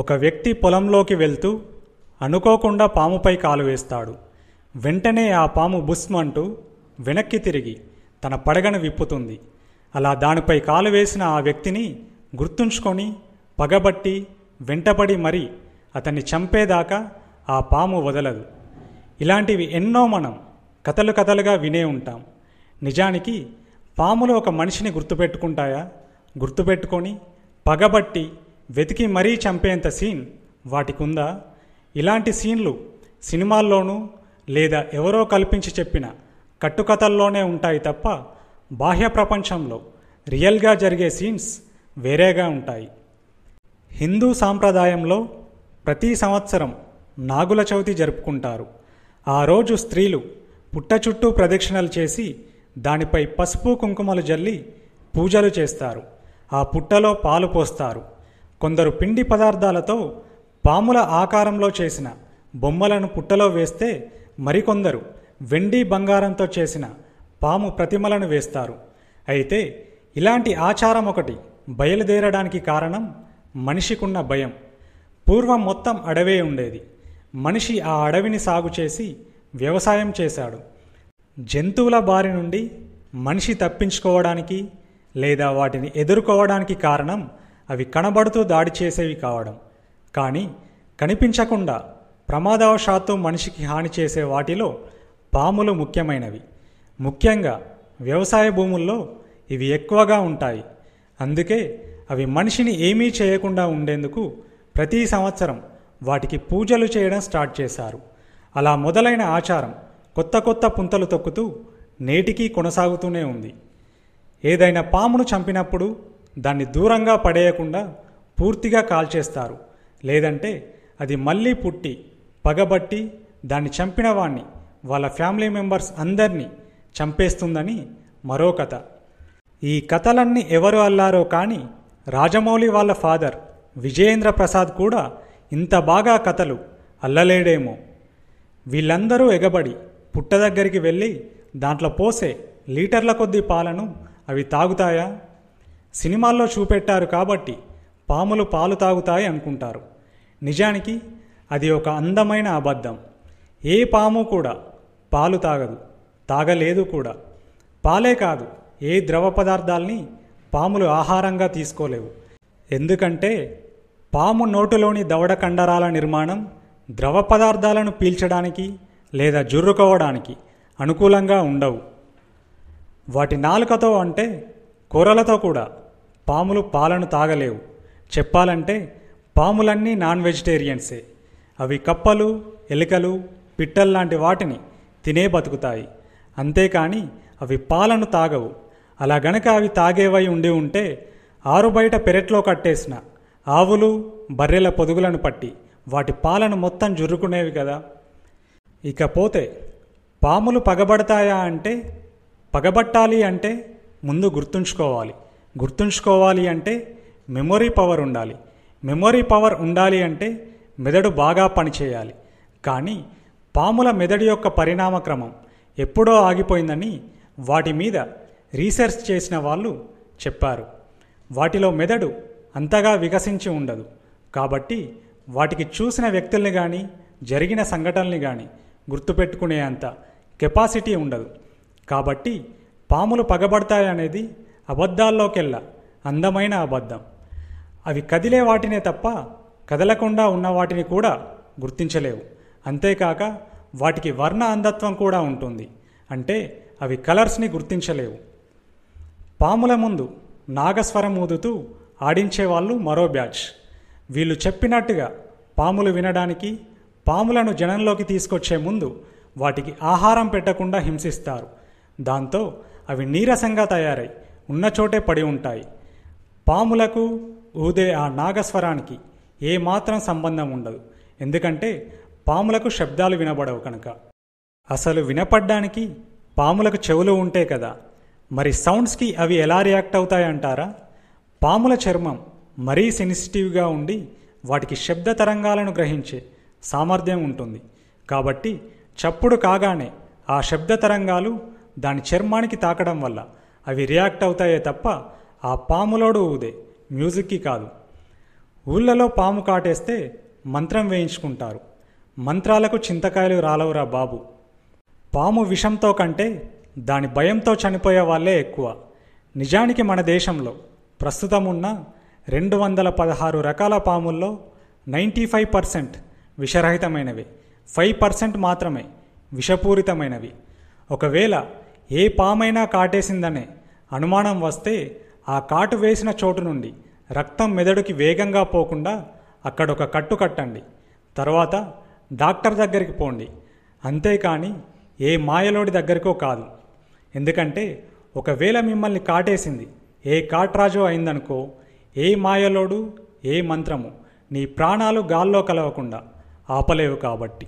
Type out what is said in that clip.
ఒక వ్యక్తి పొలంలోకి వెళ్తూ అనుకోకుండా పాముపై కాలు వేస్తాడు వెంటనే ఆ పాము బుస్మంటూ వెనక్కి తిరిగి తన పడగను విప్పుతుంది అలా దానిపై కాలు వేసిన ఆ వ్యక్తిని గుర్తుంచుకొని పగబట్టి వెంటపడి మరి అతన్ని చంపేదాకా ఆ పాము వదలదు ఇలాంటివి ఎన్నో మనం కథలు కథలుగా వినే ఉంటాం నిజానికి పాములు ఒక మనిషిని గుర్తుపెట్టుకుంటాయా గుర్తుపెట్టుకొని పగబట్టి వెతికి మరీ చంపేంత సీన్ వాటికుందా ఇలాంటి సీన్లు సినిమాల్లోనూ లేదా ఎవరో కల్పించి చెప్పిన కట్టుకథల్లోనే ఉంటాయి తప్ప బాహ్య ప్రపంచంలో రియల్గా జరిగే సీన్స్ వేరేగా ఉంటాయి హిందూ సాంప్రదాయంలో ప్రతి సంవత్సరం నాగుల చవితి జరుపుకుంటారు ఆ రోజు స్త్రీలు పుట్ట చుట్టూ ప్రదక్షిణలు చేసి దానిపై పసుపు కుంకుమలు జల్లి పూజలు చేస్తారు ఆ పుట్టలో పాలు పోస్తారు కొందరు పిండి పదార్థాలతో పాముల ఆకారంలో చేసిన బొమ్మలను పుట్టలో వేస్తే మరికొందరు వెండి బంగారంతో చేసిన పాము ప్రతిమలను వేస్తారు అయితే ఇలాంటి ఆచారం ఒకటి బయలుదేరడానికి కారణం మనిషికున్న భయం పూర్వం మొత్తం అడవే ఉండేది మనిషి ఆ అడవిని సాగు చేసి వ్యవసాయం చేశాడు జంతువుల బారి నుండి మనిషి తప్పించుకోవడానికి లేదా వాటిని ఎదుర్కోవడానికి కారణం అవి కనబడుతూ దాడి చేసేవి కావడం కానీ కనిపించకుండా ప్రమాదవశాత్తు మనిషికి హాని చేసే వాటిలో పాములు ముఖ్యమైనవి ముఖ్యంగా వ్యవసాయ భూముల్లో ఇవి ఎక్కువగా ఉంటాయి అందుకే అవి మనిషిని ఏమీ చేయకుండా ఉండేందుకు ప్రతి సంవత్సరం వాటికి పూజలు చేయడం స్టార్ట్ చేశారు అలా మొదలైన ఆచారం కొత్త కొత్త పుంతలు తొక్కుతూ నేటికీ కొనసాగుతూనే ఉంది ఏదైనా పామును చంపినప్పుడు దాన్ని దూరంగా పడేయకుండా పూర్తిగా కాల్చేస్తారు లేదంటే అది మళ్ళీ పుట్టి పగబట్టి దాన్ని చంపిన వాణ్ణి వాళ్ళ ఫ్యామిలీ మెంబర్స్ అందరినీ చంపేస్తుందని మరో కథ ఈ కథలన్నీ ఎవరు అల్లారో కానీ రాజమౌళి వాళ్ళ ఫాదర్ విజయేంద్ర ప్రసాద్ కూడా ఇంత బాగా కథలు అల్లలేడేమో వీళ్ళందరూ ఎగబడి పుట్ట దగ్గరికి వెళ్ళి దాంట్లో పోసే లీటర్ల కొద్దీ పాలను అవి తాగుతాయా సినిమాల్లో చూపెట్టారు కాబట్టి పాములు పాలు తాగుతాయి అనుకుంటారు నిజానికి అది ఒక అందమైన అబద్ధం ఏ పాము కూడా పాలు తాగదు తాగలేదు కూడా పాలే కాదు ఏ ద్రవ పదార్థాల్ని పాములు ఆహారంగా తీసుకోలేవు ఎందుకంటే పాము నోటులోని దవడ కండరాల నిర్మాణం ద్రవ పదార్థాలను పీల్చడానికి లేదా జుర్రుకోవడానికి అనుకూలంగా ఉండవు వాటి నాలుకతో అంటే కూరలతో కూడా పాములు పాలను తాగలేవు చెప్పాలంటే పాములన్నీ నాన్ వెజిటేరియన్సే అవి కప్పలు ఎలుకలు పిట్టల్లాంటి వాటిని తినే బతుకుతాయి అంతేకాని అవి పాలను తాగవు అలా గనక అవి తాగేవై ఉండి ఉంటే ఆరు బయట పెరట్లో కట్టేసిన ఆవులు బర్రెల పొదుగులను పట్టి వాటి పాలను మొత్తం జురుకునేవి కదా ఇకపోతే పాములు పగబడతాయా అంటే పగబట్టాలి అంటే ముందు గుర్తుంచుకోవాలి గుర్తుంచుకోవాలి అంటే మెమొరీ పవర్ ఉండాలి మెమొరీ పవర్ ఉండాలి అంటే మెదడు బాగా పనిచేయాలి కానీ పాముల మెదడు యొక్క పరిణామక్రమం ఎప్పుడో ఆగిపోయిందని వాటి మీద రీసెర్చ్ చేసిన వాళ్ళు చెప్పారు వాటిలో మెదడు అంతగా వికసించి ఉండదు కాబట్టి వాటికి చూసిన వ్యక్తుల్ని కానీ జరిగిన సంఘటనల్ని కానీ గుర్తుపెట్టుకునే అంత కెపాసిటీ ఉండదు కాబట్టి పాములు పగబడతాయి అనేది అబద్ధాల్లోకెల్లా అందమైన అబద్ధం అవి కదిలే వాటినే తప్ప కదలకుండా ఉన్న వాటిని కూడా గుర్తించలేవు అంతేకాక వాటికి వర్ణ అంధత్వం కూడా ఉంటుంది అంటే అవి కలర్స్ని గుర్తించలేవు పాముల ముందు నాగస్వరం ఊదుతూ ఆడించేవాళ్ళు మరో బ్యాచ్ వీళ్ళు చెప్పినట్టుగా పాములు వినడానికి పాములను జనంలోకి తీసుకొచ్చే ముందు వాటికి ఆహారం పెట్టకుండా హింసిస్తారు దాంతో అవి నీరసంగా తయారై ఉన్న చోటే పడి ఉంటాయి పాములకు ఊదే ఆ నాగస్వరానికి ఏమాత్రం సంబంధం ఉండదు ఎందుకంటే పాములకు శబ్దాలు వినబడవు కనుక అసలు వినపడ్డానికి పాములకు చెవులు ఉంటే కదా మరి సౌండ్స్కి అవి ఎలా రియాక్ట్ అవుతాయంటారా పాముల చర్మం మరీ సెన్సిటివ్గా ఉండి వాటికి శబ్ద తరంగాలను గ్రహించే సామర్థ్యం ఉంటుంది కాబట్టి చప్పుడు కాగానే ఆ శబ్ద తరంగాలు దాని చర్మానికి తాకడం వల్ల అవి రియాక్ట్ అవుతాయే తప్ప ఆ పాములోడు ఊదే మ్యూజిక్కి కాదు ఊళ్ళలో పాము కాటేస్తే మంత్రం వేయించుకుంటారు మంత్రాలకు చింతకాయలు రాలవురా బాబు పాము విషంతో కంటే దాని భయంతో చనిపోయే వాళ్ళే ఎక్కువ నిజానికి మన దేశంలో ప్రస్తుతం ఉన్న రెండు వందల పదహారు రకాల పాముల్లో నైంటీ ఫైవ్ పర్సెంట్ విషరహితమైనవి ఫైవ్ పర్సెంట్ మాత్రమే విషపూరితమైనవి ఒకవేళ ఏ పామైనా కాటేసిందనే అనుమానం వస్తే ఆ కాటు వేసిన చోటు నుండి రక్తం మెదడుకి వేగంగా పోకుండా అక్కడ ఒక కట్టు కట్టండి తర్వాత డాక్టర్ దగ్గరికి పోండి అంతేకాని ఏ మాయలోడి దగ్గరకో కాదు ఎందుకంటే ఒకవేళ మిమ్మల్ని కాటేసింది ఏ కాట్రాజు అయిందనుకో ఏ మాయలోడు ఏ మంత్రము నీ ప్రాణాలు గాల్లో కలవకుండా ఆపలేవు కాబట్టి